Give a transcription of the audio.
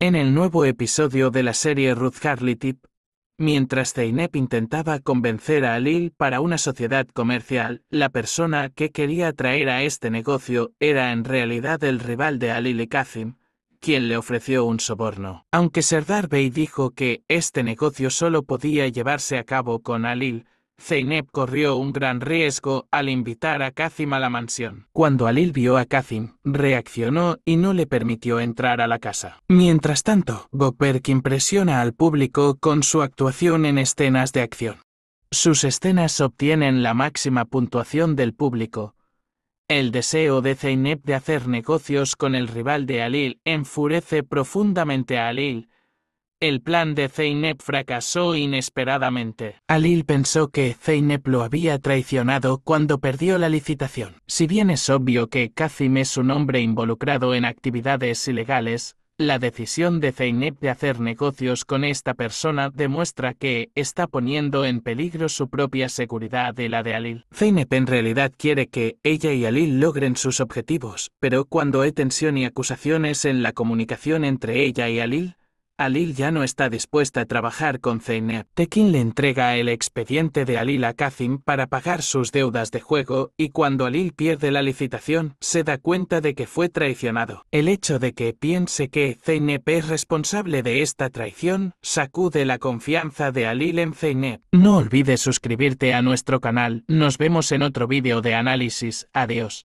En el nuevo episodio de la serie Ruth Harley mientras Zeynep intentaba convencer a Alil para una sociedad comercial, la persona que quería atraer a este negocio era en realidad el rival de Alil y Kazim, quien le ofreció un soborno. Aunque Serdar Bey dijo que este negocio solo podía llevarse a cabo con Alil, Zeynep corrió un gran riesgo al invitar a Kazim a la mansión. Cuando Alil vio a Kazim, reaccionó y no le permitió entrar a la casa. Mientras tanto, Gopperk impresiona al público con su actuación en escenas de acción. Sus escenas obtienen la máxima puntuación del público. El deseo de Zeynep de hacer negocios con el rival de Alil enfurece profundamente a Alil, el plan de Zeynep fracasó inesperadamente. Alil pensó que Zeynep lo había traicionado cuando perdió la licitación. Si bien es obvio que Kazim es un hombre involucrado en actividades ilegales, la decisión de Zeynep de hacer negocios con esta persona demuestra que está poniendo en peligro su propia seguridad y la de Alil. Zeynep en realidad quiere que ella y Alil logren sus objetivos, pero cuando hay tensión y acusaciones en la comunicación entre ella y Alil, Alil ya no está dispuesta a trabajar con Zeynep. Tekin le entrega el expediente de Alil a Kazim para pagar sus deudas de juego y cuando Alil pierde la licitación, se da cuenta de que fue traicionado. El hecho de que piense que Zeynep es responsable de esta traición, sacude la confianza de Alil en Zeynep. No olvides suscribirte a nuestro canal, nos vemos en otro vídeo de análisis, adiós.